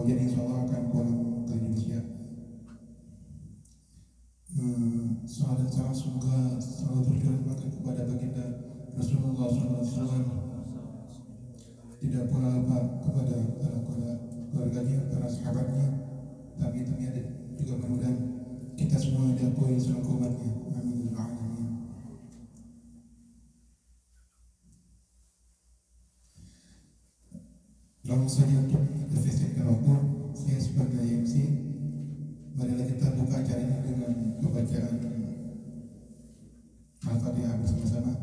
Yang insya Allah akan pulang ke Indonesia hmm, eh, salam semoga selalu berjalan kepada baginda Rasulullah SAW tidak pula apa kepada para keluarganya para sahabatnya saja untuk FSC Taroko saya sebagai MC marilah kita buka acara dengan pembacaan Al-Fatihah bersama-sama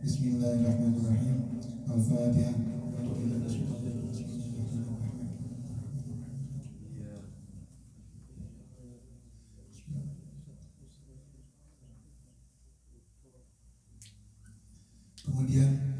Bismillahirrahmanirrahim Al-Fatihah Kemudian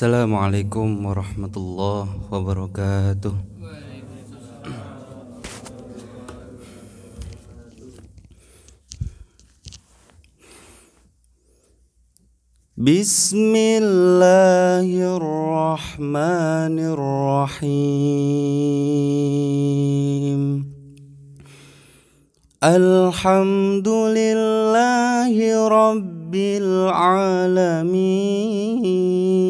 Assalamualaikum warahmatullahi wabarakatuh Bismillahirrahmanirrahim Alhamdulillahi Rabbil Alamin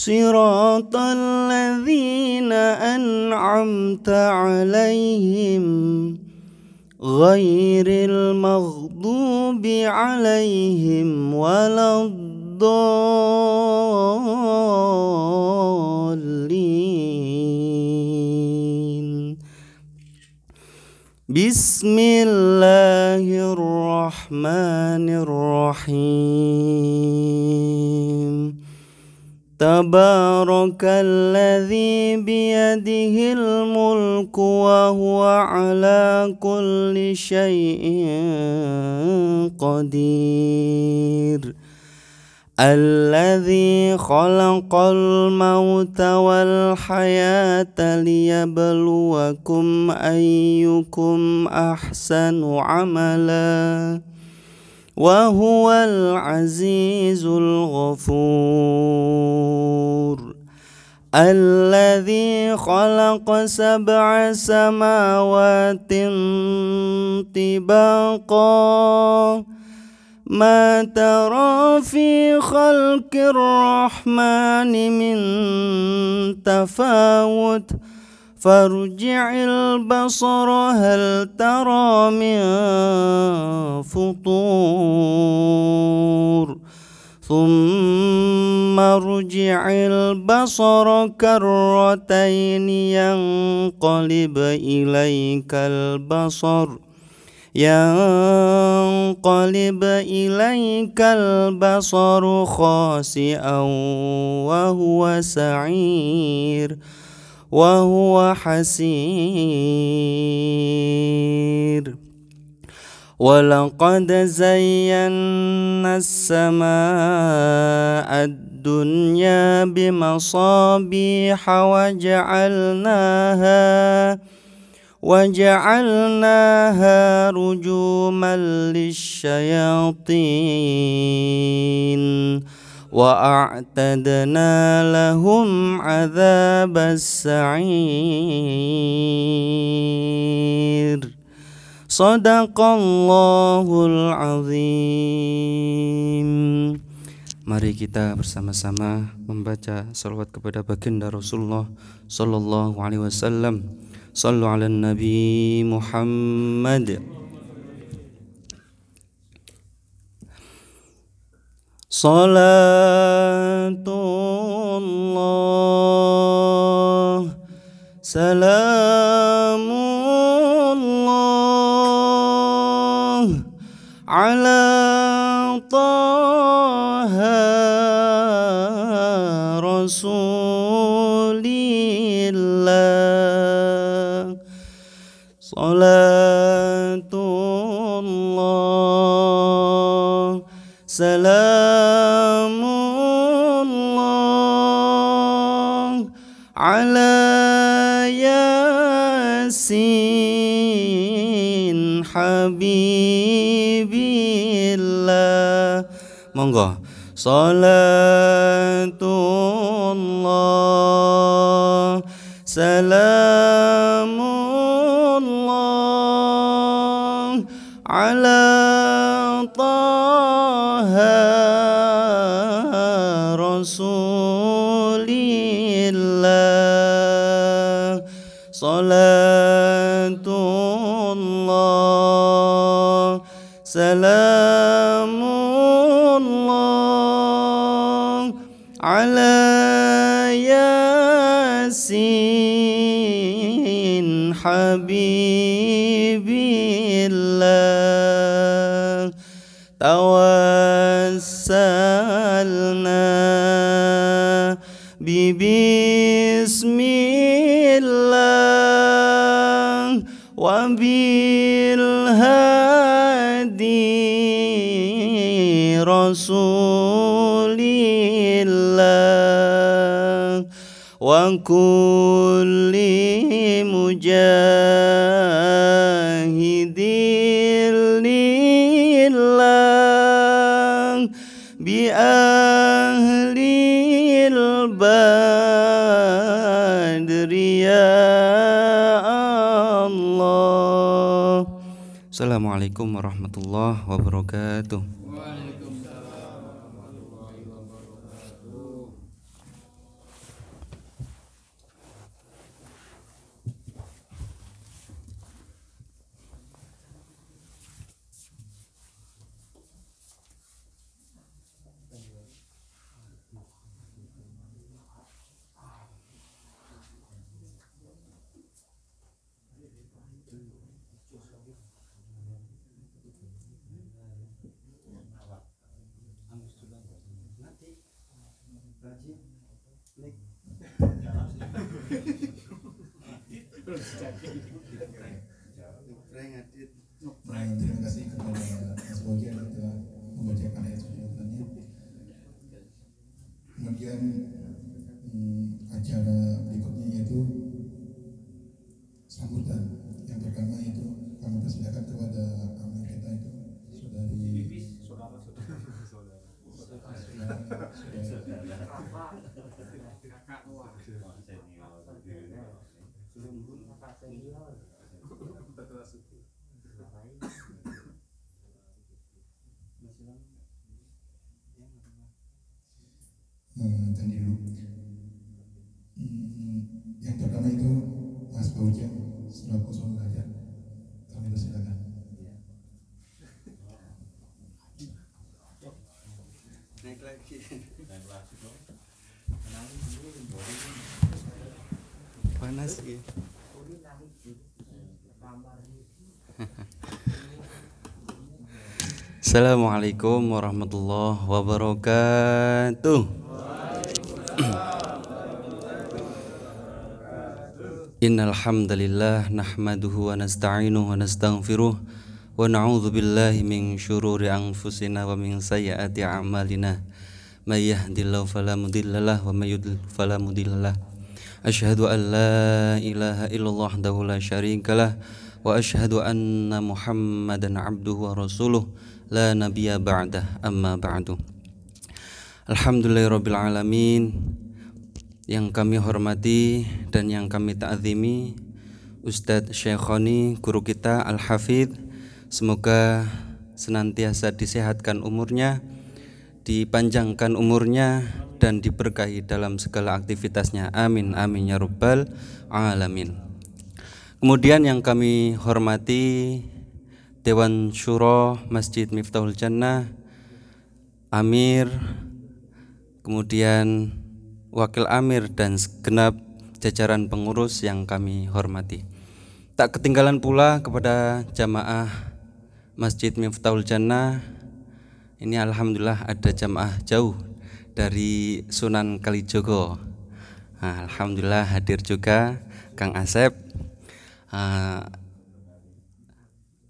صراط الذين أنعمت عليهم غير المغضوب عليهم ولا الضالين بسم الله الرحمن الرحيم تبارك الذي بيده الملك وهو على كل شيء قدير الذي خلق الموت والحياة ليبلوكم أيكم أحسن عملاً وهو العزيز الغفور الذي خلق سبع سماوات طباقا ما ترى في خلق الرحمن من تفاوت فارجع البصر هل ترى من فطور ثم ارجع البصر كرتين ينقلب إليك البصر ينقلب إليك البصر خاسئا وهو سعير وهو حسير ولقد زينا السماء الدنيا بمصابيح وجعلناها وجعلناها رجوما للشياطين وأعتدنا لهم عذاب السعير صدق الله العظيم Mari kita bersama-sama membaca salawat kepada baginda Rasulullah Sallallahu Alaihi Wasallam Sallu ala Nabi Muhammad صلاة الله سلام habibillah monggo salatullah salamullah ala حبيب الله توسلنا ببسم الله وبالهدي رسول الله وكل mujahidin bi ahlil badri ya Allah Assalamualaikum warahmatullahi wabarakatuh Terima kasih kepada sebagian yang telah membacakan ayat suci Kemudian hmm, acara berikutnya yaitu sambutan. Yang pertama itu kami persilakan kepada kami kita itu saudari saudara saudara saudara tadi dulu yang pertama itu Mas Bauja selaku suami saja, kami persilakan naik lagi naik lagi panas gitu Assalamualaikum warahmatullahi wabarakatuh. Innal hamdalillah nahmaduhu wa nasta'inuhu wa nastaghfiruh wa na'udzu billahi min syururi anfusina wa min sayyiati a'malina. May yahdihillahu fala mudhillalah wa may yudhlil fala mudhillalah. Asyhadu an la ilaha illallah wahdahu la syarikalah wa asyhadu anna Muhammadan abduhu wa rasuluh la nabiyya ba'dah amma ba'du Alhamdulillahirabbil alamin yang kami hormati dan yang kami ta'zimi Ustadz Syekhoni guru kita Al-Hafidh semoga senantiasa disehatkan umurnya dipanjangkan umurnya dan diberkahi dalam segala aktivitasnya amin amin ya rabbal alamin kemudian yang kami hormati Dewan Syuro Masjid Miftahul Jannah Amir kemudian Wakil Amir dan segenap jajaran pengurus yang kami hormati tak ketinggalan pula kepada jamaah Masjid Miftahul Jannah ini Alhamdulillah ada jamaah jauh dari Sunan Kalijogo nah, Alhamdulillah hadir juga Kang Asep ah,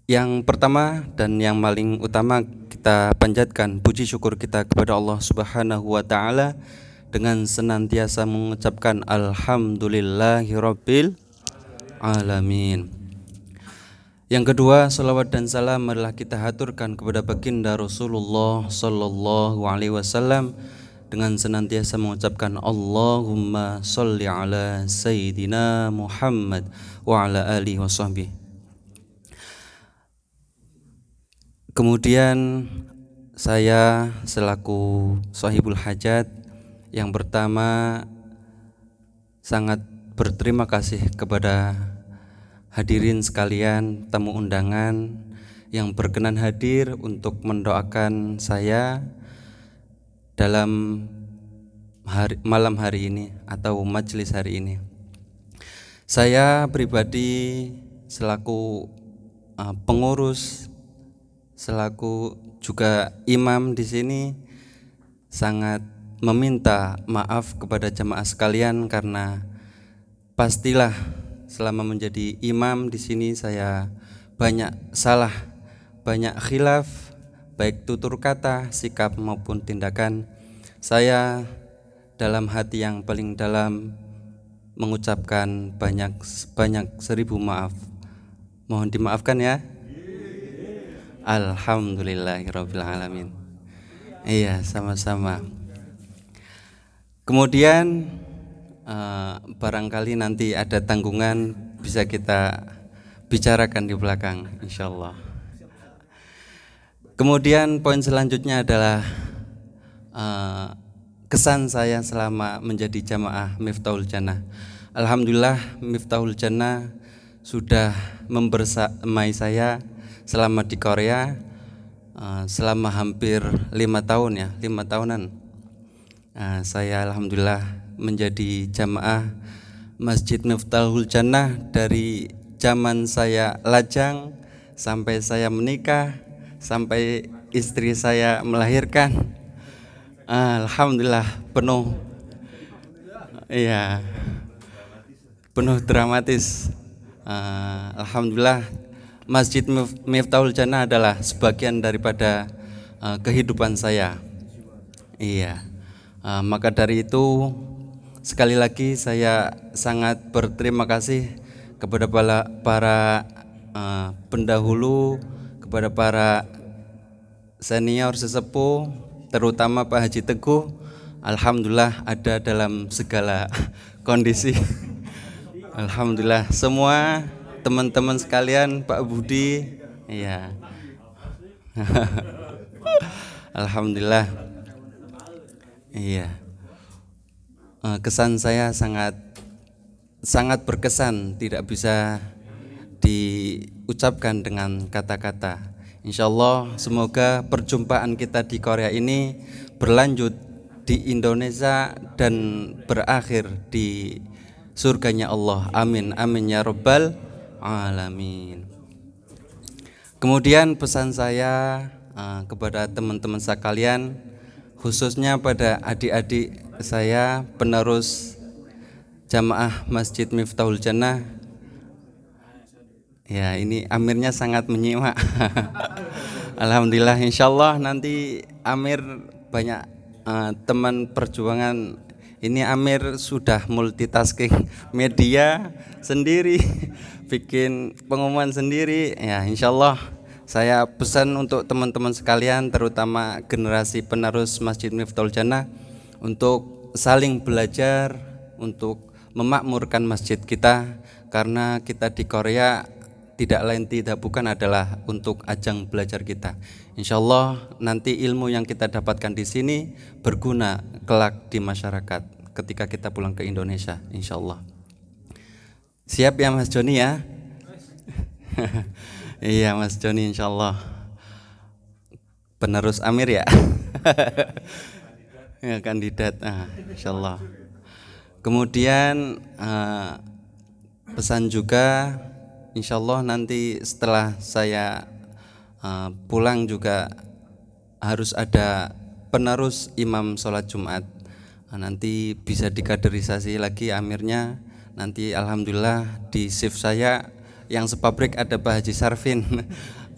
yang pertama dan yang paling utama kita panjatkan puji syukur kita kepada Allah Subhanahu wa taala dengan senantiasa mengucapkan alhamdulillahirabbil alamin. Yang kedua, salawat dan salam adalah kita haturkan kepada baginda Rasulullah sallallahu alaihi wasallam dengan senantiasa mengucapkan Allahumma salli ala sayyidina Muhammad wa ala alihi wasahbihi. Kemudian saya selaku sahibul hajat yang pertama sangat berterima kasih kepada hadirin sekalian, tamu undangan yang berkenan hadir untuk mendoakan saya dalam hari, malam hari ini atau majelis hari ini. Saya pribadi selaku uh, pengurus selaku juga imam di sini sangat meminta maaf kepada jemaah sekalian karena pastilah selama menjadi imam di sini saya banyak salah, banyak khilaf baik tutur kata, sikap maupun tindakan. Saya dalam hati yang paling dalam mengucapkan banyak banyak seribu maaf. Mohon dimaafkan ya alamin. Iya sama-sama Kemudian eh, barangkali nanti ada tanggungan bisa kita bicarakan di belakang insya Allah Kemudian poin selanjutnya adalah eh, kesan saya selama menjadi jamaah Miftahul Jannah. Alhamdulillah Miftahul Jannah sudah membersamai saya selama di Korea uh, selama hampir lima tahun ya lima tahunan uh, saya alhamdulillah menjadi jamaah Masjid Miftahul Jannah dari zaman saya lajang sampai saya menikah sampai istri saya melahirkan eh, alhamdulillah penuh iya penuh dramatis alhamdulillah Masjid Miftahul Jannah adalah sebagian daripada uh, kehidupan saya. Iya. Uh, maka dari itu sekali lagi saya sangat berterima kasih kepada para, para uh, eh, pendahulu, kepada para senior sesepuh, terutama Pak Haji Teguh. Alhamdulillah ada dalam segala kondisi. Alhamdulillah semua teman-teman sekalian, Pak Budi. ya, Alhamdulillah. Iya. Eh, kesan saya sangat sangat berkesan, tidak bisa diucapkan dengan kata-kata. Insya Allah semoga perjumpaan kita di Korea ini berlanjut di Indonesia dan berakhir di surganya Allah. Amin. Amin ya Rabbal alamin. Kemudian pesan saya uh, kepada teman-teman sekalian khususnya pada adik-adik saya penerus jamaah Masjid Miftahul Jannah. Ya, ini amirnya sangat menyimak. Alhamdulillah insya Allah nanti amir banyak uh, teman perjuangan ini Amir sudah multitasking media sendiri bikin pengumuman sendiri ya Insya Allah saya pesan untuk teman-teman sekalian terutama generasi penerus Masjid Miftul Jannah untuk saling belajar untuk memakmurkan masjid kita karena kita di Korea tidak lain tidak bukan adalah untuk ajang belajar kita. Insya Allah nanti ilmu yang kita dapatkan di sini berguna kelak di masyarakat ketika kita pulang ke Indonesia. Insya Allah. Siap ya Mas Joni ya? iya Mas Joni insya Allah Penerus Amir ya? ya kandidat ah, insya Allah Kemudian uh, pesan juga insya Allah nanti setelah saya uh, pulang juga harus ada penerus imam sholat Jumat. Ah, nanti bisa dikaderisasi lagi amirnya nanti alhamdulillah di shift saya yang sepabrik ada Pak Haji Sarfin.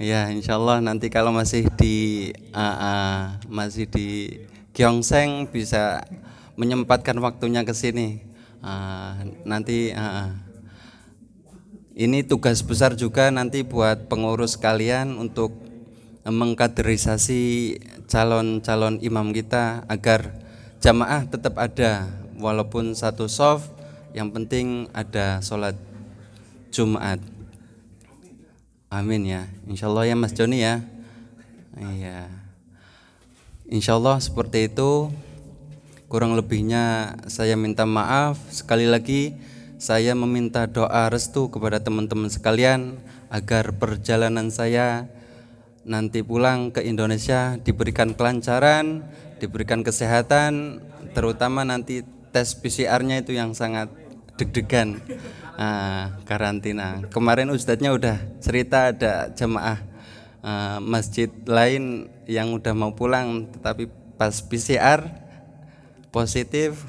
ya, insya Allah nanti kalau masih di uh, masih di Gyeongseng bisa menyempatkan waktunya ke sini. Uh, nanti uh, ini tugas besar juga nanti buat pengurus kalian untuk mengkaderisasi calon-calon imam kita agar jamaah tetap ada walaupun satu soft yang penting ada sholat Jumat. Amin ya. Insya Allah ya Mas Joni ya. Iya. Insya Allah seperti itu. Kurang lebihnya saya minta maaf. Sekali lagi saya meminta doa restu kepada teman-teman sekalian agar perjalanan saya nanti pulang ke Indonesia diberikan kelancaran, diberikan kesehatan, terutama nanti tes PCR-nya itu yang sangat deg-degan uh, karantina. Kemarin ustadznya udah cerita ada jemaah uh, masjid lain yang udah mau pulang, tetapi pas PCR positif,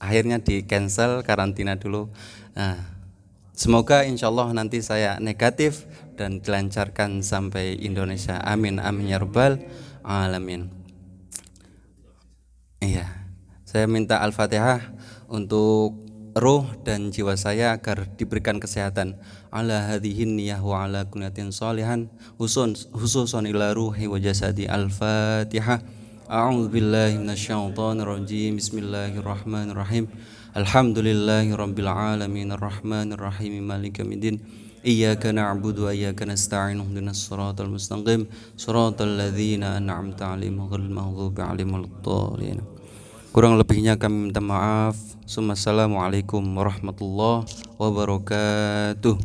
akhirnya di cancel karantina dulu. Uh, semoga insya Allah nanti saya negatif dan dilancarkan sampai Indonesia. Amin, amin ya rabbal alamin. Iya, saya minta al-fatihah untuk roh dan jiwa saya agar diberikan kesehatan ala hadihin niyah wa ala kuniatin salihan husun hususun ila ruhi wa jasadi al-fatihah a'udhu billahi minasyaitan rajim bismillahirrahmanirrahim alhamdulillahi rabbil alamin arrahmanirrahim iya midin Iyaka na'budu wa iyaka nasta'in Uhdinas suratul mustaqim Suratul ladzina an'amta alim Ghul mahzubi alim al Kurang lebihnya kami minta maaf. Assalamualaikum warahmatullahi wabarakatuh.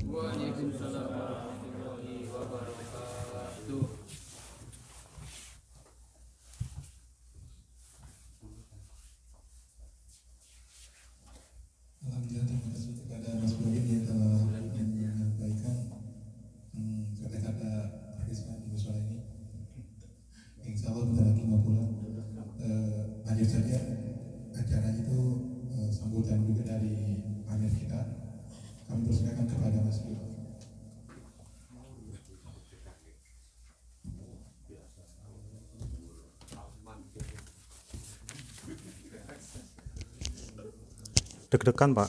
deg-degan pak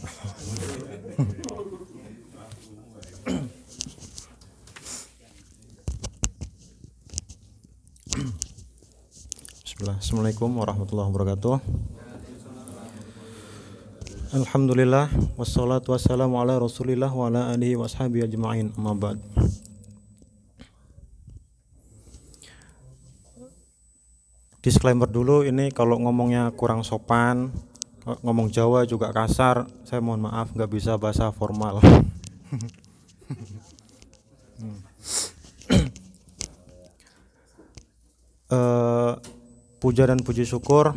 Bismillah. Assalamualaikum warahmatullahi wabarakatuh Alhamdulillah Wassalatu wassalamu ala rasulillah Wa ala alihi wa ajma'in Mabad Disclaimer dulu ini kalau ngomongnya kurang sopan ngomong Jawa juga kasar saya mohon maaf nggak bisa bahasa formal uh, puja dan puji syukur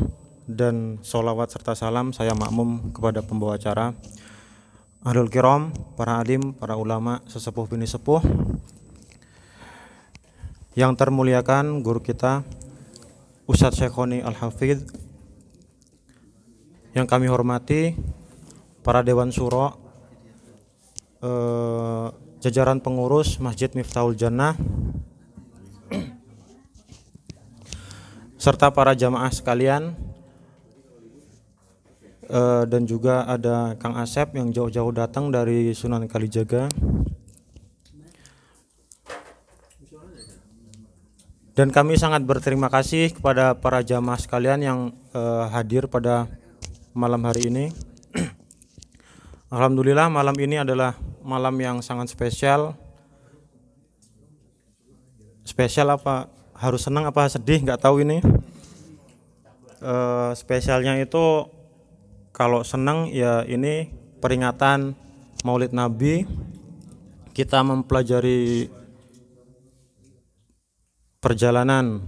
dan sholawat serta salam saya makmum kepada pembawa acara Ahlul Kiram, para alim, para ulama, sesepuh bini sepuh yang termuliakan guru kita Ustadz Syekhoni Al-Hafidh yang kami hormati para Dewan Suro, eh, jajaran pengurus Masjid Miftahul Jannah, serta para jamaah sekalian, eh, dan juga ada Kang Asep yang jauh-jauh datang dari Sunan Kalijaga. dan kami sangat berterima kasih kepada para jamaah sekalian yang uh, hadir pada malam hari ini. Alhamdulillah malam ini adalah malam yang sangat spesial. Spesial apa? Harus senang apa sedih? Gak tahu ini. E, spesialnya itu kalau senang ya ini peringatan Maulid Nabi. Kita mempelajari perjalanan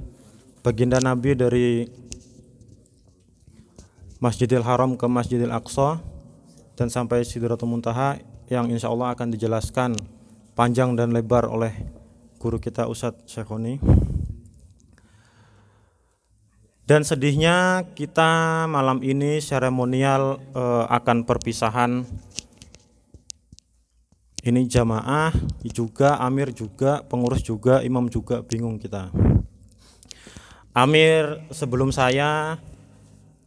baginda Nabi dari Masjidil Haram ke Masjidil Aqsa dan sampai Sidratul Muntaha yang insya Allah akan dijelaskan panjang dan lebar oleh guru kita Ustadz Syekhoni dan sedihnya kita malam ini seremonial eh, akan perpisahan ini jamaah juga amir juga pengurus juga imam juga bingung kita amir sebelum saya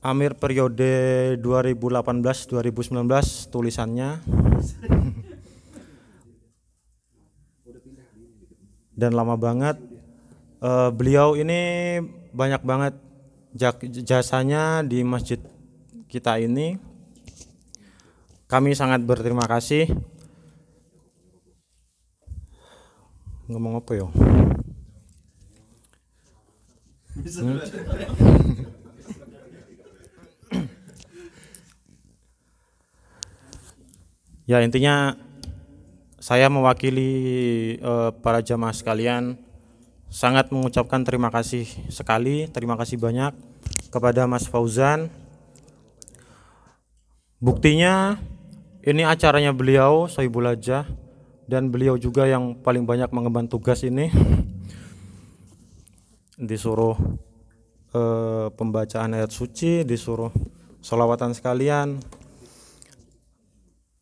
Amir periode 2018-2019 tulisannya dan lama banget uh, beliau ini banyak banget jasanya di masjid kita ini kami sangat berterima kasih ngomong apa yo Ya intinya saya mewakili uh, para jamaah sekalian sangat mengucapkan terima kasih sekali, terima kasih banyak kepada Mas Fauzan. Buktinya ini acaranya beliau Soibul Hajah dan beliau juga yang paling banyak mengemban tugas ini disuruh eh, pembacaan ayat suci, disuruh solawatan sekalian,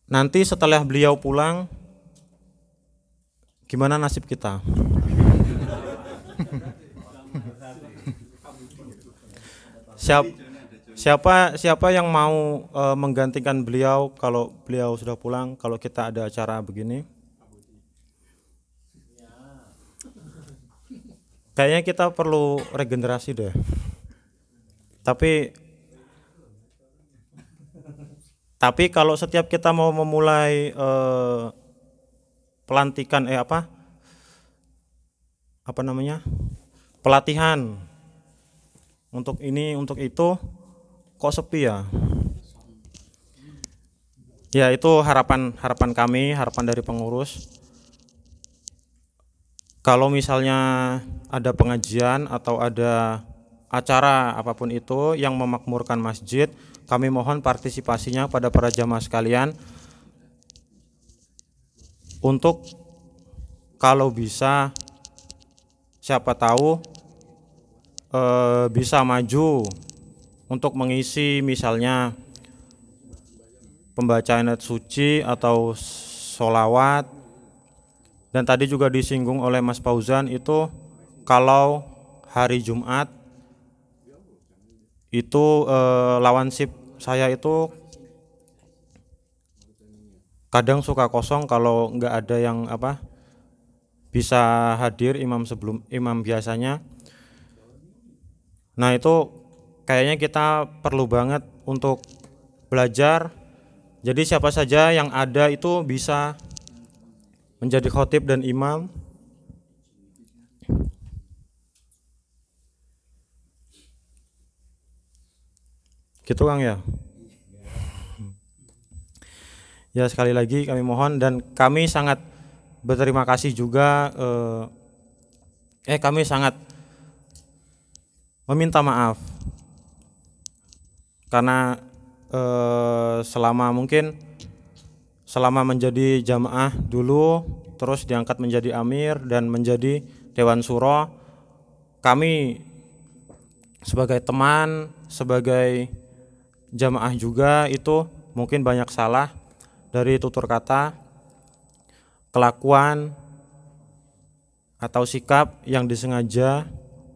nanti setelah beliau pulang gimana nasib kita siap siapa siapa yang mau e, menggantikan beliau kalau beliau sudah pulang kalau kita ada acara begini kayaknya kita perlu regenerasi deh tapi tapi kalau setiap kita mau memulai eh, pelantikan eh apa? Apa namanya? Pelatihan untuk ini untuk itu kok sepi ya? Ya itu harapan harapan kami, harapan dari pengurus. Kalau misalnya ada pengajian atau ada acara apapun itu yang memakmurkan masjid, kami mohon partisipasinya pada para jamaah sekalian untuk kalau bisa siapa tahu e, bisa maju untuk mengisi misalnya pembacaan ayat suci atau solawat dan tadi juga disinggung oleh Mas Fauzan itu kalau hari Jumat itu e, sip saya itu kadang suka kosong kalau nggak ada yang apa bisa hadir imam sebelum imam biasanya. Nah itu kayaknya kita perlu banget untuk belajar. Jadi siapa saja yang ada itu bisa menjadi khotib dan imam. Gitu Kang ya? Ya sekali lagi kami mohon dan kami sangat berterima kasih juga eh, eh, kami sangat meminta maaf karena eh, selama mungkin selama menjadi jamaah dulu terus diangkat menjadi amir dan menjadi dewan suro kami sebagai teman sebagai jamaah juga itu mungkin banyak salah dari tutur kata, kelakuan atau sikap yang disengaja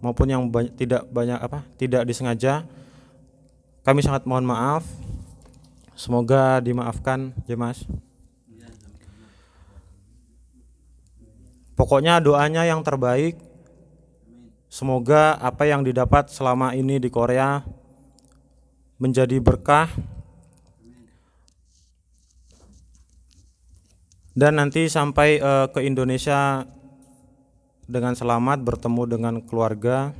maupun yang banyak, tidak banyak apa tidak disengaja. Kami sangat mohon maaf. Semoga dimaafkan, ya Mas. Pokoknya doanya yang terbaik. Semoga apa yang didapat selama ini di Korea menjadi berkah dan nanti sampai uh, ke Indonesia dengan selamat bertemu dengan keluarga.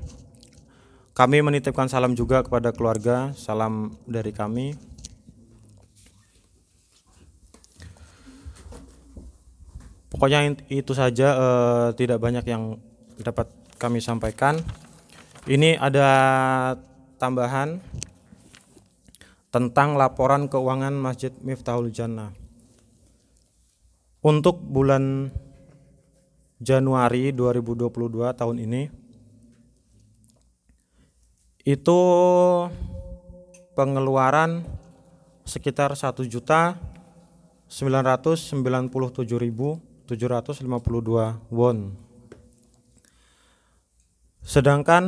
Kami menitipkan salam juga kepada keluarga, salam dari kami. Pokoknya itu saja uh, tidak banyak yang dapat kami sampaikan. Ini ada tambahan tentang laporan keuangan Masjid Miftahul Jannah. Untuk bulan Januari 2022 tahun ini itu pengeluaran sekitar 1 juta won. Sedangkan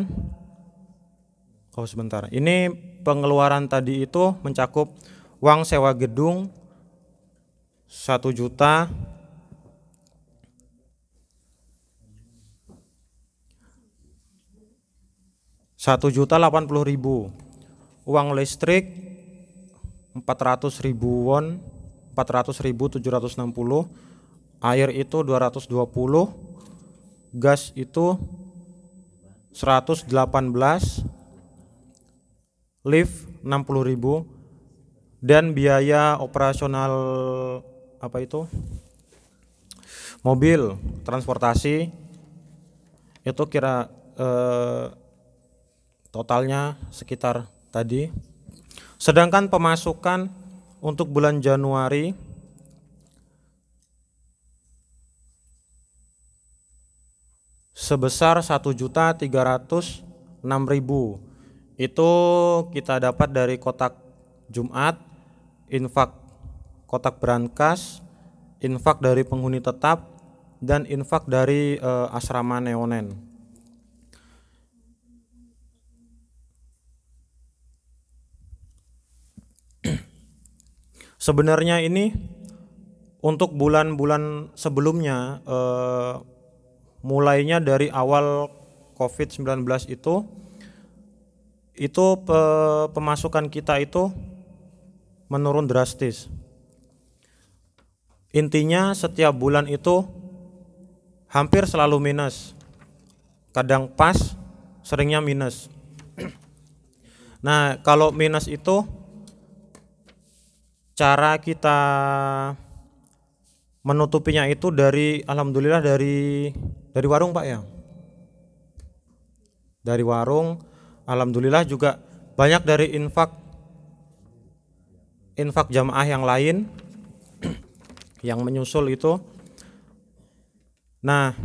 Oh sebentar. Ini pengeluaran tadi itu mencakup uang sewa gedung 1 juta satu juta delapan puluh ribu uang listrik empat ratus ribu won empat ratus ribu tujuh ratus enam puluh air itu dua ratus dua puluh gas itu seratus delapan belas lift 60.000 dan biaya operasional apa itu? mobil, transportasi itu kira eh, totalnya sekitar tadi. Sedangkan pemasukan untuk bulan Januari sebesar 1.306.000 itu kita dapat dari kotak Jumat, infak kotak berangkas, infak dari penghuni tetap, dan infak dari e, asrama neonen. Sebenarnya ini untuk bulan-bulan sebelumnya e, mulainya dari awal COVID-19 itu itu pe pemasukan kita itu menurun drastis. Intinya setiap bulan itu hampir selalu minus. Kadang pas, seringnya minus. Nah, kalau minus itu cara kita menutupinya itu dari alhamdulillah dari dari warung Pak ya. Dari warung alhamdulillah juga banyak dari infak infak jamaah yang lain yang menyusul itu. Nah,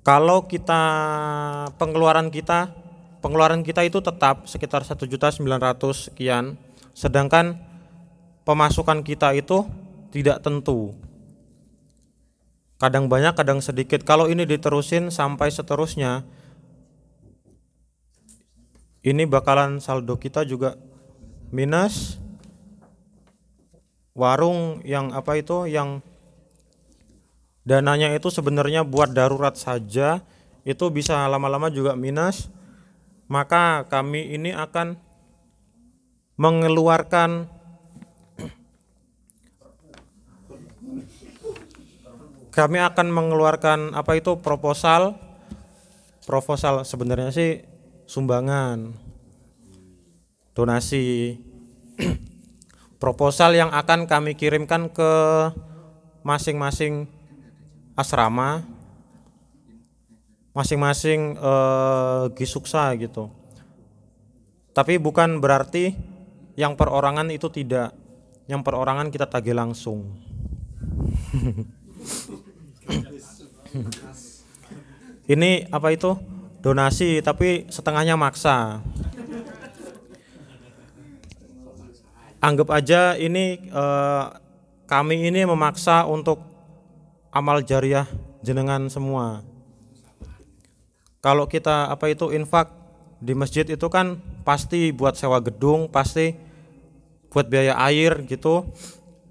kalau kita pengeluaran kita pengeluaran kita itu tetap sekitar 1.900 sekian, sedangkan pemasukan kita itu tidak tentu. Kadang banyak, kadang sedikit. Kalau ini diterusin sampai seterusnya, ini bakalan saldo kita juga minus warung yang apa itu yang dananya itu sebenarnya buat darurat saja itu bisa lama-lama juga minus maka kami ini akan mengeluarkan kami akan mengeluarkan apa itu proposal proposal sebenarnya sih sumbangan, donasi, proposal yang akan kami kirimkan ke masing-masing asrama, masing-masing eh, gisuksa gitu. Tapi bukan berarti yang perorangan itu tidak, yang perorangan kita tagih langsung. Ini apa itu? donasi tapi setengahnya maksa anggap aja ini eh, kami ini memaksa untuk amal jariah jenengan semua kalau kita apa itu infak di masjid itu kan pasti buat sewa gedung pasti buat biaya air gitu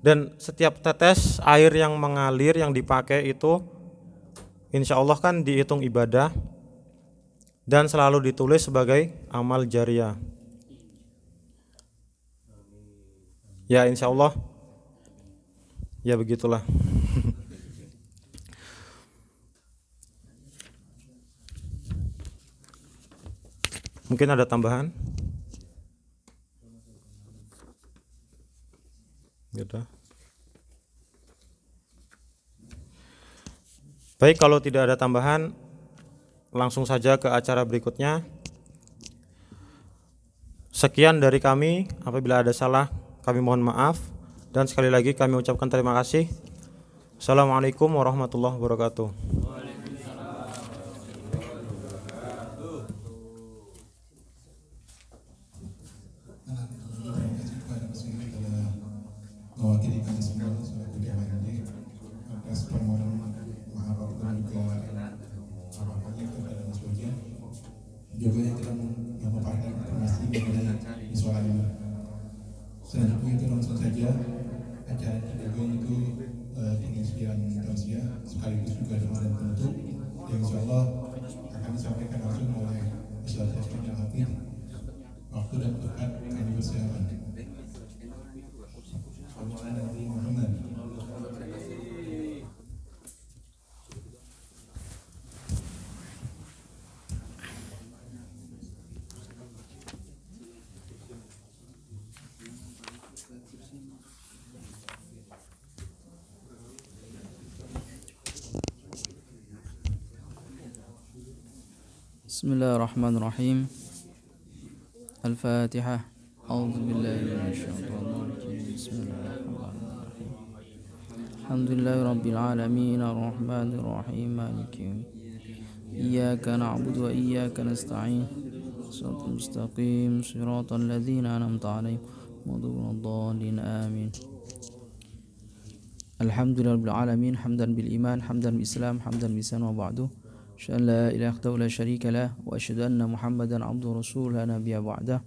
dan setiap tetes air yang mengalir yang dipakai itu insya Allah kan dihitung ibadah dan selalu ditulis sebagai amal jariah. Ya insya Allah Ya begitulah Mungkin ada tambahan Gitu Baik kalau tidak ada tambahan langsung saja ke acara berikutnya. Sekian dari kami, apabila ada salah kami mohon maaf dan sekali lagi kami ucapkan terima kasih. Assalamualaikum warahmatullahi wabarakatuh. بسم الله الرحمن الرحيم الفاتحة أعوذ بالله من الشيطان الرجيم بسم الله الرحمن الرحيم الحمد لله رب العالمين الرحمن الرحيم مالك يوم إياك نعبد وإياك نستعين صراط مستقيم صراط الذين أنعمت عليهم غير الضالين آمين الحمد لله رب العالمين حمدا بالإيمان حمدا بالإسلام حمدا بالإسلام وبعده أشهد أن لا إله إلا ولا شريك له وأشهد أن محمدا عبد رسول لا نبي بعده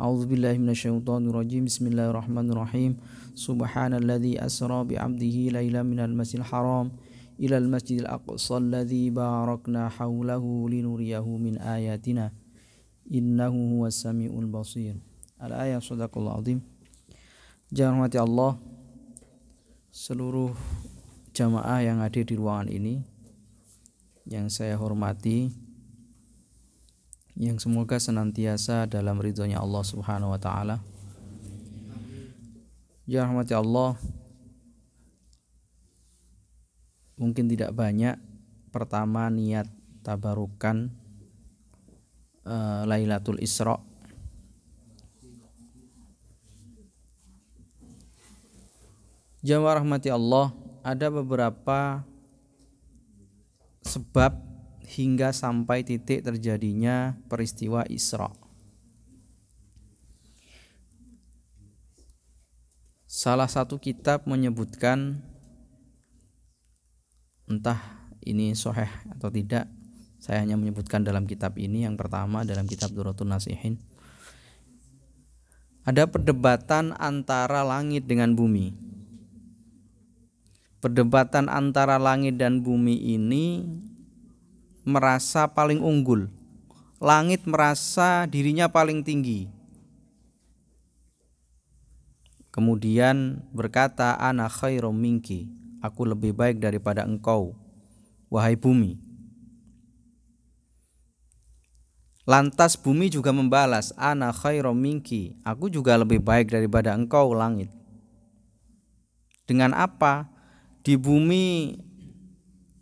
أعوذ بالله من الشيطان الرجيم بسم الله الرحمن الرحيم سبحان الذي أسرى بعبده ليلا من المسجد الحرام إلى المسجد الأقصى الذي باركنا حوله لنريه من آياتنا إنه هو السميع البصير الآية صدق الله العظيم Jangan hormati Allah Seluruh jamaah yang hadir di ruangan ini yang saya hormati yang semoga senantiasa dalam ridhonya Allah Subhanahu wa taala. Ya rahmati Allah. Mungkin tidak banyak pertama niat tabarukan uh, Lailatul Isra Jamaah rahmati Allah ada beberapa sebab hingga sampai titik terjadinya peristiwa Isra. Salah satu kitab menyebutkan entah ini soheh atau tidak, saya hanya menyebutkan dalam kitab ini yang pertama dalam kitab Durotun Nasihin. Ada perdebatan antara langit dengan bumi perdebatan antara langit dan bumi ini merasa paling unggul. Langit merasa dirinya paling tinggi. Kemudian berkata, "Ana khairum minki." Aku lebih baik daripada engkau, wahai bumi. Lantas bumi juga membalas, "Ana khairum minki." Aku juga lebih baik daripada engkau, langit. Dengan apa? di bumi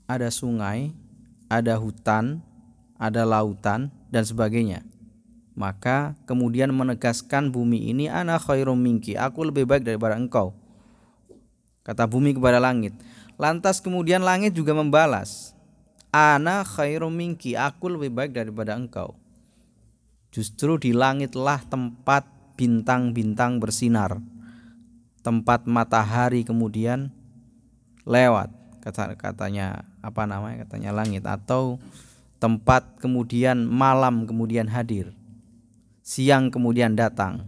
ada sungai, ada hutan, ada lautan dan sebagainya. Maka kemudian menegaskan bumi ini ana khairum minki, aku lebih baik daripada engkau. Kata bumi kepada langit. Lantas kemudian langit juga membalas, ana khairum minki, aku lebih baik daripada engkau. Justru di langitlah tempat bintang-bintang bersinar. Tempat matahari kemudian lewat katanya apa namanya katanya langit atau tempat kemudian malam kemudian hadir siang kemudian datang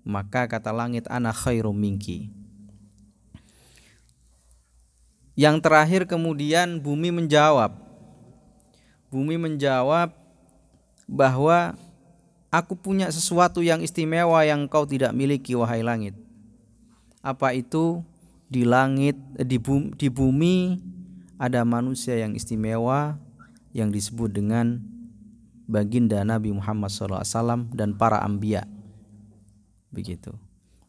maka kata langit ana khairum minki yang terakhir kemudian bumi menjawab bumi menjawab bahwa aku punya sesuatu yang istimewa yang kau tidak miliki wahai langit apa itu di langit eh, di bumi, di bumi ada manusia yang istimewa yang disebut dengan baginda Nabi Muhammad SAW dan para ambia begitu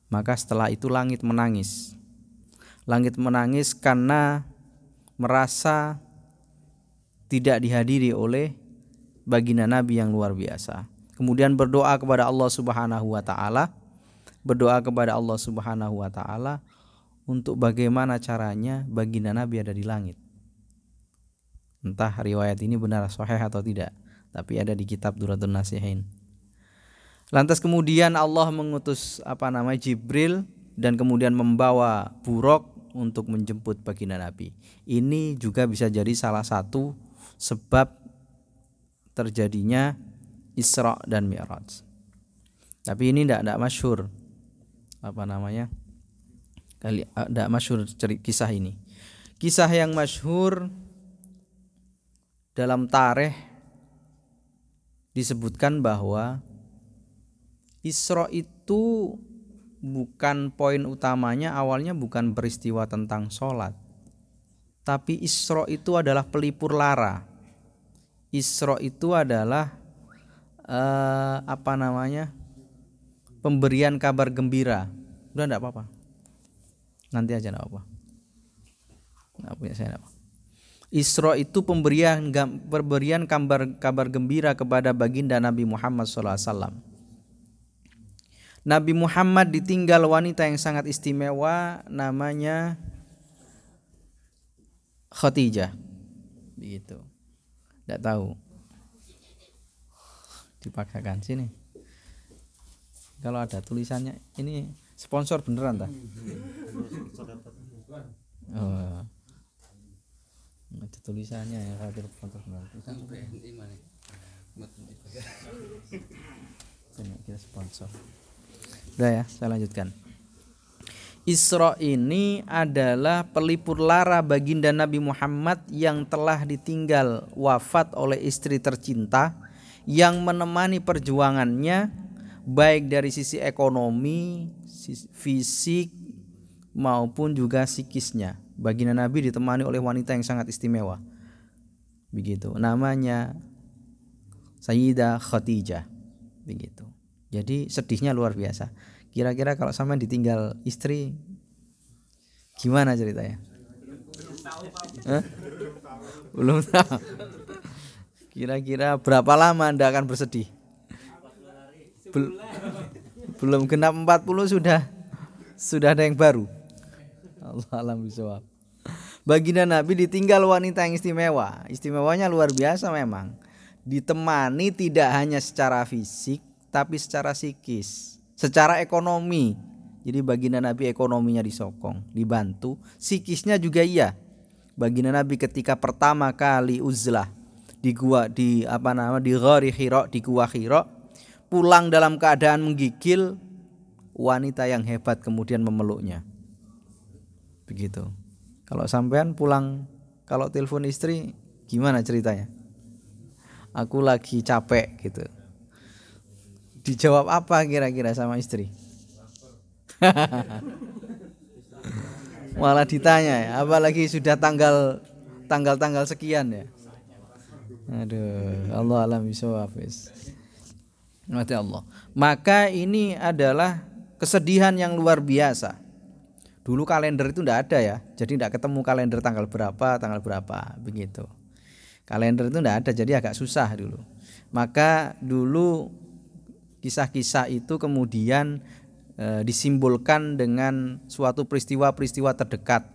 maka setelah itu langit menangis langit menangis karena merasa tidak dihadiri oleh baginda Nabi yang luar biasa kemudian berdoa kepada Allah Subhanahu wa taala berdoa kepada Allah Subhanahu wa taala untuk bagaimana caranya baginda Nabi ada di langit. Entah riwayat ini benar sahih atau tidak, tapi ada di kitab Duratun Nasihin. Lantas kemudian Allah mengutus apa nama Jibril dan kemudian membawa buruk untuk menjemput baginda Nabi. Ini juga bisa jadi salah satu sebab terjadinya Isra dan Mi'raj. Tapi ini tidak tidak masyhur apa namanya? kali ada ah, masyhur kisah ini kisah yang masyhur dalam tareh disebutkan bahwa Isra itu bukan poin utamanya awalnya bukan peristiwa tentang sholat tapi Isra itu adalah pelipur lara Isra itu adalah eh, apa namanya pemberian kabar gembira udah enggak apa-apa nanti aja nggak apa nggak punya saya apa Isra itu pemberian pemberian kabar kabar gembira kepada baginda Nabi Muhammad SAW. Nabi Muhammad ditinggal wanita yang sangat istimewa namanya Khadijah. Begitu. Tidak tahu. Dipaksakan sini. Kalau ada tulisannya ini Sponsor beneran ta? Oh. Iya. Ada tulisannya ya sponsor beneran. Ini kita sponsor. Udah ya, saya lanjutkan. Isra ini adalah pelipur lara baginda Nabi Muhammad yang telah ditinggal wafat oleh istri tercinta yang menemani perjuangannya baik dari sisi ekonomi, fisik maupun juga psikisnya. Baginda Nabi ditemani oleh wanita yang sangat istimewa. Begitu. Namanya Sayyidah Khadijah. Begitu. Jadi sedihnya luar biasa. Kira-kira kalau sampai ditinggal istri gimana ceritanya? Belum tahu. Kira-kira berapa lama Anda akan bersedih? Bel belum genap 40 sudah sudah ada yang baru. Allah alam bisawab. Baginda Nabi ditinggal wanita yang istimewa. Istimewanya luar biasa memang. Ditemani tidak hanya secara fisik tapi secara psikis, secara ekonomi. Jadi baginda Nabi ekonominya disokong, dibantu, psikisnya juga iya. Baginda Nabi ketika pertama kali uzlah di gua di apa nama di Ghori Hiro di gua Hiro pulang dalam keadaan menggigil, wanita yang hebat kemudian memeluknya. Begitu. Kalau sampean pulang, kalau telepon istri, gimana ceritanya? Aku lagi capek gitu. Dijawab apa kira-kira sama istri? Malah ditanya ya, apalagi sudah tanggal tanggal-tanggal sekian ya. Aduh, Allah alam bisawab mati Allah. Maka ini adalah kesedihan yang luar biasa. Dulu kalender itu tidak ada ya, jadi tidak ketemu kalender tanggal berapa, tanggal berapa, begitu. Kalender itu tidak ada, jadi agak susah dulu. Maka dulu kisah-kisah itu kemudian e, disimbolkan dengan suatu peristiwa-peristiwa terdekat,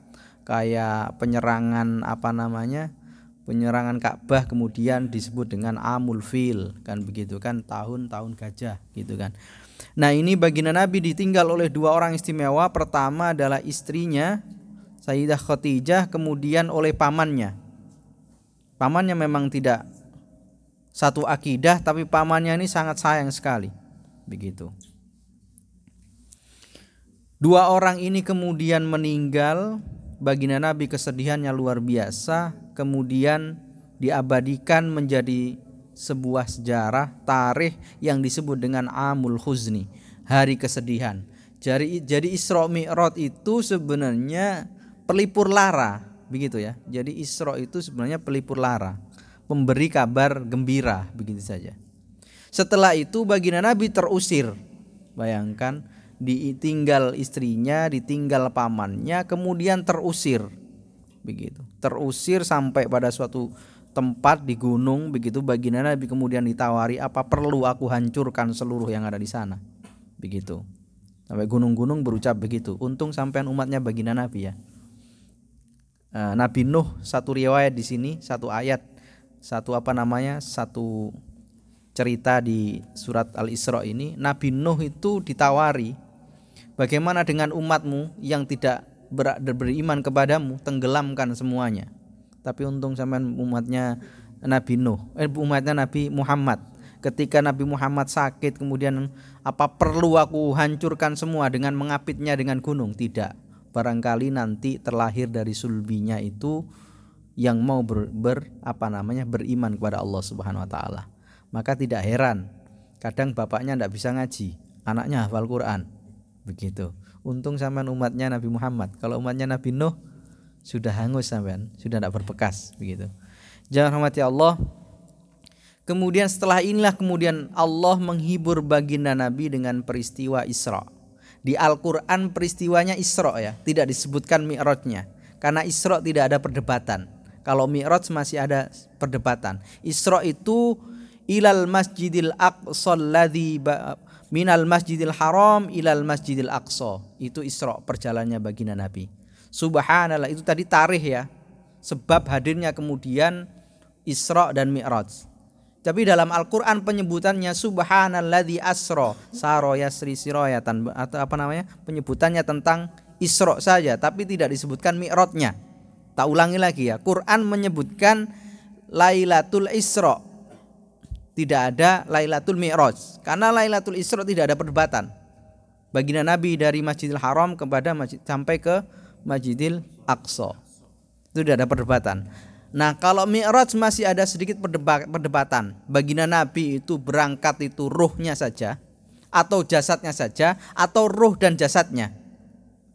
kayak penyerangan apa namanya penyerangan Ka'bah kemudian disebut dengan Amul Fil kan begitu kan tahun-tahun gajah gitu kan. Nah, ini baginda Nabi ditinggal oleh dua orang istimewa. Pertama adalah istrinya Sayyidah Khadijah kemudian oleh pamannya. Pamannya memang tidak satu akidah tapi pamannya ini sangat sayang sekali. Begitu. Dua orang ini kemudian meninggal, baginda Nabi kesedihannya luar biasa kemudian diabadikan menjadi sebuah sejarah tarikh yang disebut dengan Amul Huzni, hari kesedihan. Jadi jadi Isra Mi'raj itu sebenarnya pelipur lara, begitu ya. Jadi Isra itu sebenarnya pelipur lara, pemberi kabar gembira, begitu saja. Setelah itu baginda Nabi terusir. Bayangkan ditinggal istrinya, ditinggal pamannya, kemudian terusir begitu terusir sampai pada suatu tempat di gunung begitu baginda Nabi kemudian ditawari apa perlu aku hancurkan seluruh yang ada di sana begitu sampai gunung-gunung berucap begitu untung sampean umatnya baginda Nabi ya eh, Nabi Nuh satu riwayat di sini satu ayat satu apa namanya satu cerita di surat Al Isra ini Nabi Nuh itu ditawari bagaimana dengan umatmu yang tidak ber, beriman kepadamu tenggelamkan semuanya tapi untung sampean umatnya Nabi Nuh eh, umatnya Nabi Muhammad ketika Nabi Muhammad sakit kemudian apa perlu aku hancurkan semua dengan mengapitnya dengan gunung tidak barangkali nanti terlahir dari sulbinya itu yang mau ber, ber apa namanya beriman kepada Allah Subhanahu wa taala maka tidak heran kadang bapaknya tidak bisa ngaji anaknya hafal Quran begitu untung sampean umatnya Nabi Muhammad. Kalau umatnya Nabi Nuh sudah hangus sampean, sudah tidak berbekas begitu. Jangan hormati Allah. Kemudian setelah inilah kemudian Allah menghibur baginda Nabi dengan peristiwa Isra. Di Al-Qur'an peristiwanya Isra ya, tidak disebutkan Mi'rajnya. Karena Isra tidak ada perdebatan. Kalau Mi'raj masih ada perdebatan. Isra itu ilal masjidil aqsal minal masjidil haram ilal masjidil aqsa itu isra perjalannya baginda nabi subhanallah itu tadi tarikh ya sebab hadirnya kemudian isra dan mi'raj tapi dalam Al-Quran penyebutannya subhanalladzi asra saro yasri siroyatan atau apa namanya penyebutannya tentang isra saja tapi tidak disebutkan mi'rajnya tak ulangi lagi ya Quran menyebutkan Lailatul Isra tidak ada Lailatul Mi'raj karena Lailatul Isra tidak ada perdebatan. Baginda Nabi dari Masjidil Haram kepada masjid, sampai ke Masjidil Aqsa. Itu tidak ada perdebatan. Nah, kalau Mi'raj masih ada sedikit perdebatan. Baginda Nabi itu berangkat itu ruhnya saja atau jasadnya saja atau ruh dan jasadnya.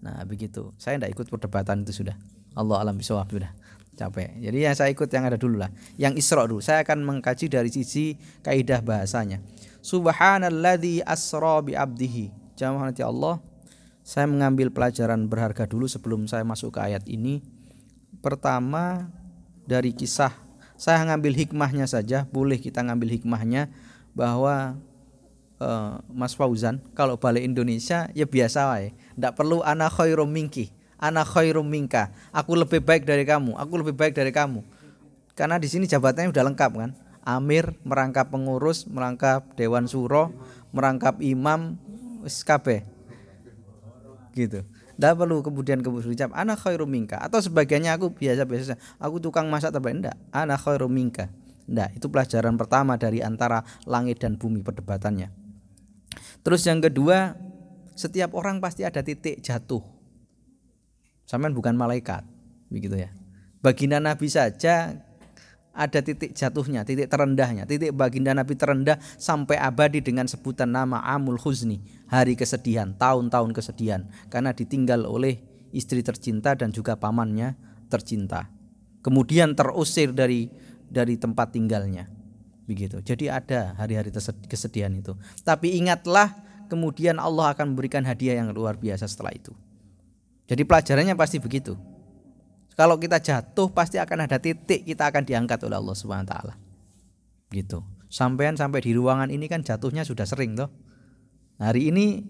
Nah, begitu. Saya tidak ikut perdebatan itu sudah. Allah alam bisawab sudah capek. Jadi yang saya ikut yang ada dulu lah. Yang Isra dulu. Saya akan mengkaji dari sisi kaidah bahasanya. Subhanalladzi asra bi abdihi. Jamaah Allah. Saya mengambil pelajaran berharga dulu sebelum saya masuk ke ayat ini. Pertama dari kisah saya ngambil hikmahnya saja, boleh kita ngambil hikmahnya bahwa uh, Mas Fauzan kalau balik Indonesia ya biasa wae, ndak perlu anak khairum minki ana khairum minka. Aku lebih baik dari kamu, aku lebih baik dari kamu. Karena di sini jabatannya sudah lengkap kan. Amir merangkap pengurus, merangkap dewan suro, merangkap imam, SKB. Gitu. Tidak perlu kemudian kemudian ucap anak khairum minka atau sebagainya. aku biasa biasa aku tukang masak terbaik enggak anak khairum minka enggak itu pelajaran pertama dari antara langit dan bumi perdebatannya terus yang kedua setiap orang pasti ada titik jatuh Sampean bukan malaikat, begitu ya. Baginda Nabi saja ada titik jatuhnya, titik terendahnya, titik baginda Nabi terendah sampai abadi dengan sebutan nama Amul Huzni, hari kesedihan, tahun-tahun kesedihan karena ditinggal oleh istri tercinta dan juga pamannya tercinta. Kemudian terusir dari dari tempat tinggalnya. Begitu. Jadi ada hari-hari kesedihan itu. Tapi ingatlah kemudian Allah akan memberikan hadiah yang luar biasa setelah itu. Jadi pelajarannya pasti begitu. Kalau kita jatuh pasti akan ada titik kita akan diangkat oleh Allah Subhanahu wa taala. Gitu. Sampean sampai di ruangan ini kan jatuhnya sudah sering toh. Hari ini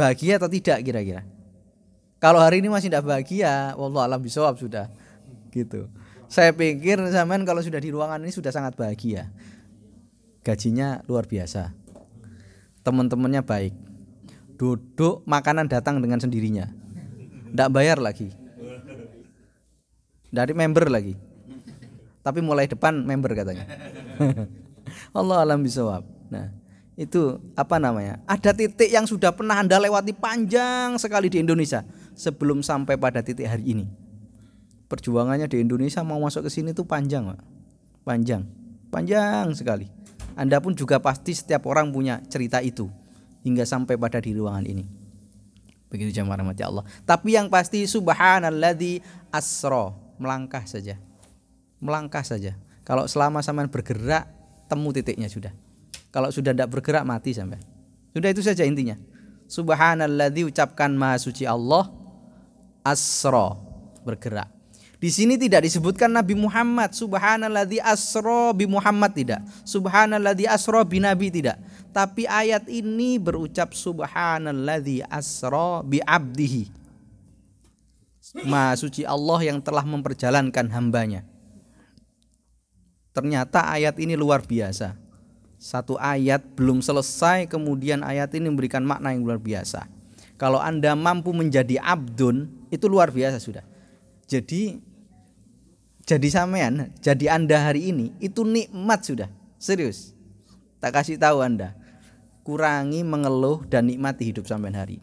bahagia atau tidak kira-kira? Kalau hari ini masih tidak bahagia, wallah alam bisawab sudah. Gitu. Saya pikir sampean kalau sudah di ruangan ini sudah sangat bahagia. Gajinya luar biasa. Teman-temannya baik. Duduk makanan datang dengan sendirinya tidak bayar lagi dari member lagi tapi mulai depan member katanya Allah alam bisawab nah itu apa namanya ada titik yang sudah pernah anda lewati panjang sekali di Indonesia sebelum sampai pada titik hari ini perjuangannya di Indonesia mau masuk ke sini itu panjang Pak. panjang panjang sekali anda pun juga pasti setiap orang punya cerita itu hingga sampai pada di ruangan ini Begitu jamaah rahmati Allah. Tapi yang pasti subhanalladzi asro melangkah saja. Melangkah saja. Kalau selama sampean bergerak temu titiknya sudah. Kalau sudah tidak bergerak mati sampai. Sudah itu saja intinya. Subhanalladzi ucapkan maha suci Allah asro bergerak. Di sini tidak disebutkan Nabi Muhammad subhanalladzi asro bi Muhammad tidak. Subhanalladzi asro bi Nabi tidak. Tapi ayat ini berucap subhanalladzi asra bi abdihi. Maha suci Allah yang telah memperjalankan hambanya. Ternyata ayat ini luar biasa. Satu ayat belum selesai kemudian ayat ini memberikan makna yang luar biasa. Kalau Anda mampu menjadi abdun itu luar biasa sudah. Jadi jadi sampean, jadi Anda hari ini itu nikmat sudah. Serius. Tak kasih tahu Anda kurangi mengeluh dan nikmati hidup sampai hari.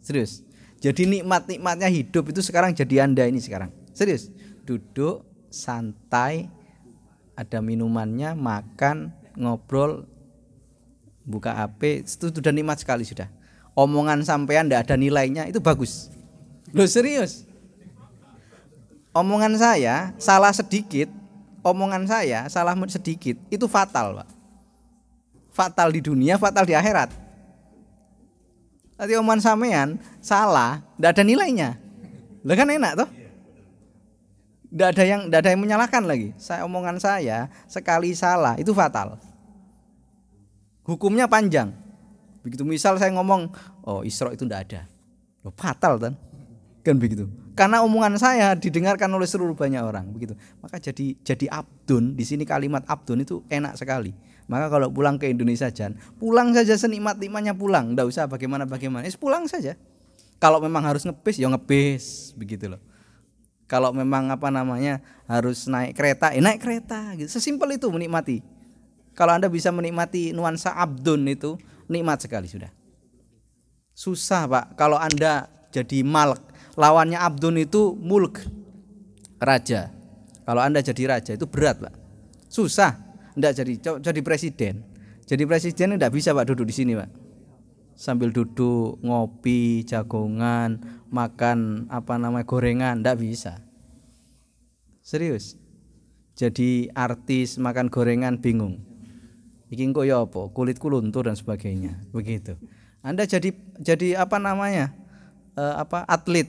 Serius. Jadi nikmat-nikmatnya hidup itu sekarang jadi Anda ini sekarang. Serius. Duduk santai ada minumannya, makan, ngobrol, buka HP, itu sudah nikmat sekali sudah. Omongan sampean tidak ada nilainya itu bagus. Loh serius. Omongan saya salah sedikit, omongan saya salah sedikit itu fatal, Pak fatal di dunia, fatal di akhirat. Tadi omongan sampean salah, ndak ada nilainya. Lah kan enak toh? Ndak ada yang ndak ada yang menyalahkan lagi. Saya omongan saya sekali salah itu fatal. Hukumnya panjang. Begitu misal saya ngomong, oh isro itu tidak ada. Oh, fatal kan? Kan begitu. Karena omongan saya didengarkan oleh seluruh banyak orang begitu. Maka jadi jadi abdun di sini kalimat abdun itu enak sekali maka kalau pulang ke Indonesia Jan, pulang saja senikmat-nikmatnya pulang, enggak usah bagaimana-bagaimana. Eh, pulang saja. Kalau memang harus ngepis ya ngepis begitu loh. Kalau memang apa namanya harus naik kereta, eh, naik kereta gitu. Sesimpel itu menikmati. Kalau Anda bisa menikmati nuansa abdun itu, nikmat sekali sudah. Susah, Pak. Kalau Anda jadi malak, lawannya abdun itu mulk, raja. Kalau Anda jadi raja itu berat, Pak. Susah nggak jadi jadi presiden jadi presiden nggak bisa pak duduk di sini pak sambil duduk ngopi jagongan makan apa namanya gorengan nggak bisa serius jadi artis makan gorengan bingung bikin kok ya apa kulitku luntur dan sebagainya begitu anda jadi jadi apa namanya e, apa atlet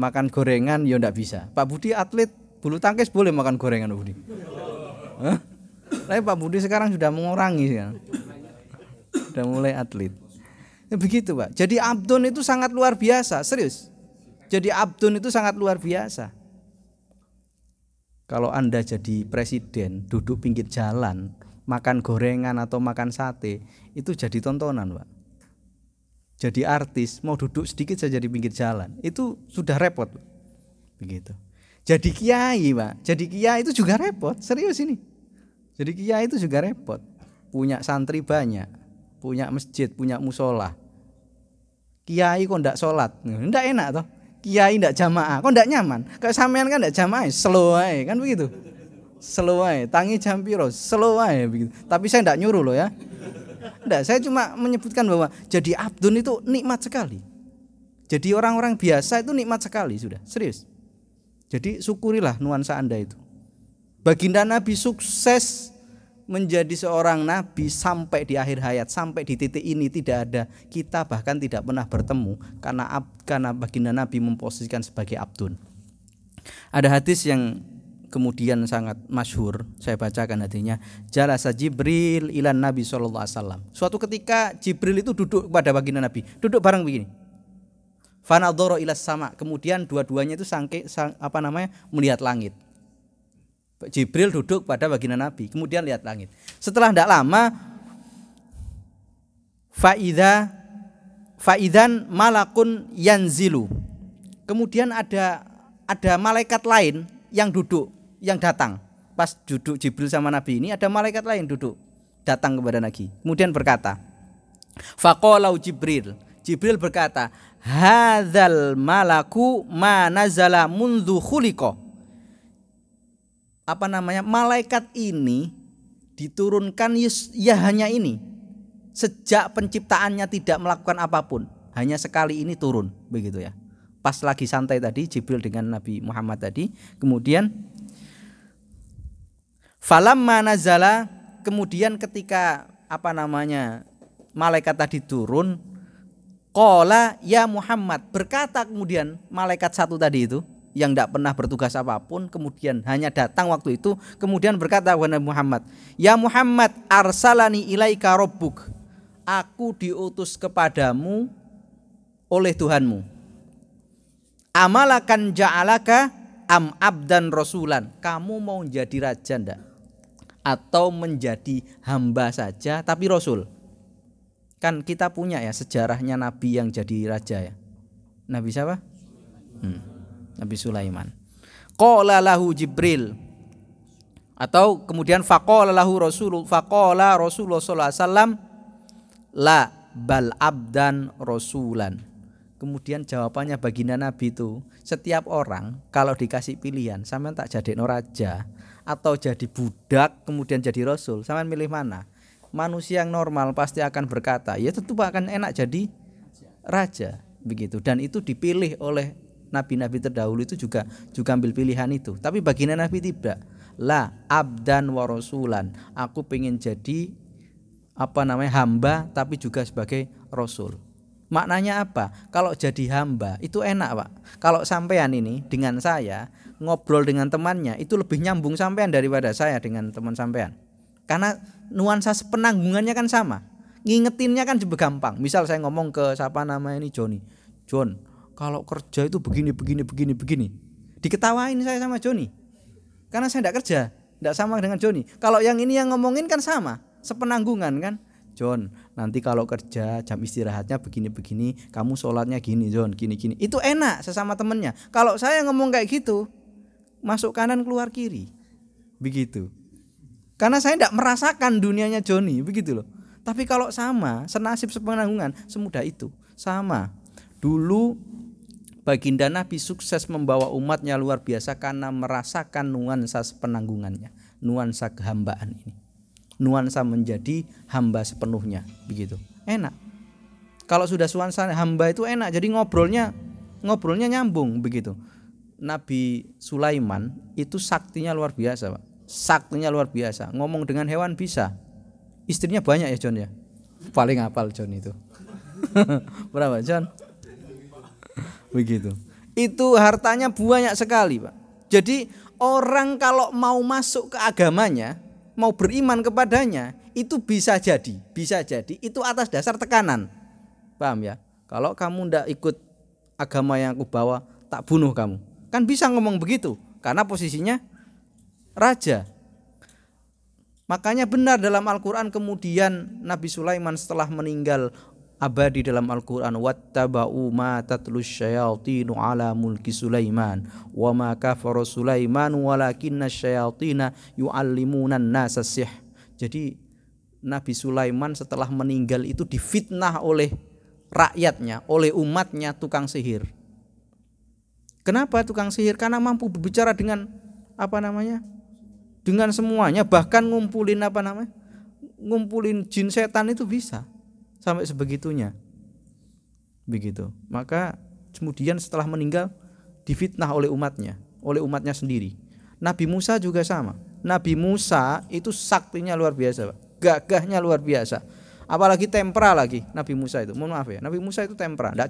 makan gorengan ya nggak bisa Pak Budi atlet bulu tangkis boleh makan gorengan Budi Hah? Tapi Pak Budi sekarang sudah mengurangi ya. Sudah mulai atlet. Ya, begitu Pak. Jadi abdon itu sangat luar biasa, serius. Jadi abdon itu sangat luar biasa. Kalau Anda jadi presiden, duduk pinggir jalan, makan gorengan atau makan sate, itu jadi tontonan, Pak. Jadi artis mau duduk sedikit saja di pinggir jalan, itu sudah repot. Begitu. Jadi kiai, Pak. Jadi kiai itu juga repot, serius ini jadi kiai itu juga repot. Punya santri banyak, punya masjid, punya musola. Kiai kok ndak sholat, ndak enak toh. Kiai ndak jamaah, kok ndak nyaman. Kayak sampean kan ndak jamaah, slow aja, kan begitu. Slow aja, tangi jampiro, slow aja begitu. Tapi saya ndak nyuruh loh ya. Ndak, saya cuma menyebutkan bahwa jadi abdun itu nikmat sekali. Jadi orang-orang biasa itu nikmat sekali sudah, serius. Jadi syukurilah nuansa Anda itu. Baginda Nabi sukses menjadi seorang nabi sampai di akhir hayat, sampai di titik ini tidak ada kita bahkan tidak pernah bertemu karena karena baginda Nabi memposisikan sebagai abdun. Ada hadis yang kemudian sangat masyhur, saya bacakan hadisnya Jalasa Jibril ilan Nabi sallallahu alaihi Suatu ketika Jibril itu duduk pada baginda Nabi, duduk bareng begini. Fanadoro ilas sama. Kemudian dua-duanya itu sangke sang, apa namanya? melihat langit. Jibril duduk pada baginda Nabi. Kemudian lihat langit. Setelah tidak lama, faida faidan malakun yanzilu. Kemudian ada ada malaikat lain yang duduk, yang datang. Pas duduk Jibril sama Nabi ini ada malaikat lain duduk datang kepada Nabi. Kemudian berkata, Fakolau Jibril. Jibril berkata, Hadal malaku manazala mundu khuliko apa namanya malaikat ini diturunkan ya hanya ini sejak penciptaannya tidak melakukan apapun hanya sekali ini turun begitu ya pas lagi santai tadi Jibril dengan Nabi Muhammad tadi kemudian falam manazala kemudian ketika apa namanya malaikat tadi turun Kola ya Muhammad berkata kemudian malaikat satu tadi itu yang tidak pernah bertugas apapun kemudian hanya datang waktu itu kemudian berkata kepada Muhammad ya Muhammad arsalani ilaika rabbuk aku diutus kepadamu oleh Tuhanmu amalakan ja'alaka am abdan rasulan kamu mau jadi raja ndak atau menjadi hamba saja tapi rasul kan kita punya ya sejarahnya nabi yang jadi raja ya nabi siapa hmm. Nabi Sulaiman. Qala lahu Jibril atau kemudian faqala lahu Rasul faqala Rasulullah sallallahu alaihi wasallam la bal abdan rasulan. Kemudian jawabannya baginda Nabi itu setiap orang kalau dikasih pilihan sama tak jadi raja atau jadi budak kemudian jadi rasul sampean milih mana? Manusia yang normal pasti akan berkata ya tentu akan enak jadi raja begitu dan itu dipilih oleh nabi-nabi terdahulu itu juga juga ambil pilihan itu. Tapi baginda nabi tidak. La abdan warosulan. Aku pengen jadi apa namanya hamba tapi juga sebagai rasul. Maknanya apa? Kalau jadi hamba itu enak, Pak. Kalau sampean ini dengan saya ngobrol dengan temannya itu lebih nyambung sampean daripada saya dengan teman sampean. Karena nuansa penanggungannya kan sama. Ngingetinnya kan juga gampang. Misal saya ngomong ke siapa nama ini Joni. John, kalau kerja itu begini begini begini begini diketawain saya sama Joni karena saya tidak kerja tidak sama dengan Joni kalau yang ini yang ngomongin kan sama sepenanggungan kan John nanti kalau kerja jam istirahatnya begini-begini kamu sholatnya gini John gini-gini itu enak sesama temennya kalau saya ngomong kayak gitu masuk kanan keluar kiri begitu karena saya tidak merasakan dunianya Joni begitu loh tapi kalau sama senasib sepenanggungan semudah itu sama dulu Baginda Nabi sukses membawa umatnya luar biasa karena merasakan nuansa penanggungannya, nuansa kehambaan ini. Nuansa menjadi hamba sepenuhnya, begitu. Enak. Kalau sudah suansa hamba itu enak, jadi ngobrolnya ngobrolnya nyambung begitu. Nabi Sulaiman itu saktinya luar biasa, Pak. Saktinya luar biasa. Ngomong dengan hewan bisa. Istrinya banyak ya John ya. Paling apal John itu. Berapa John? begitu. Itu hartanya banyak sekali, Pak. Jadi orang kalau mau masuk ke agamanya, mau beriman kepadanya, itu bisa jadi, bisa jadi itu atas dasar tekanan. Paham ya? Kalau kamu ndak ikut agama yang aku bawa, tak bunuh kamu. Kan bisa ngomong begitu karena posisinya raja. Makanya benar dalam Al-Qur'an kemudian Nabi Sulaiman setelah meninggal abadi dalam Al-Quran wattaba'u ma tatlu syayatinu ala mulki Sulaiman wa ma kafara Sulaiman walakinna syayatina yu'allimunan nasa sih jadi Nabi Sulaiman setelah meninggal itu difitnah oleh rakyatnya, oleh umatnya tukang sihir. Kenapa tukang sihir? Karena mampu berbicara dengan apa namanya? Dengan semuanya, bahkan ngumpulin apa namanya? Ngumpulin jin setan itu bisa sampai sebegitunya begitu maka kemudian setelah meninggal difitnah oleh umatnya oleh umatnya sendiri Nabi Musa juga sama Nabi Musa itu saktinya luar biasa Pak. gagahnya luar biasa apalagi tempera lagi Nabi Musa itu mohon maaf ya Nabi Musa itu tempera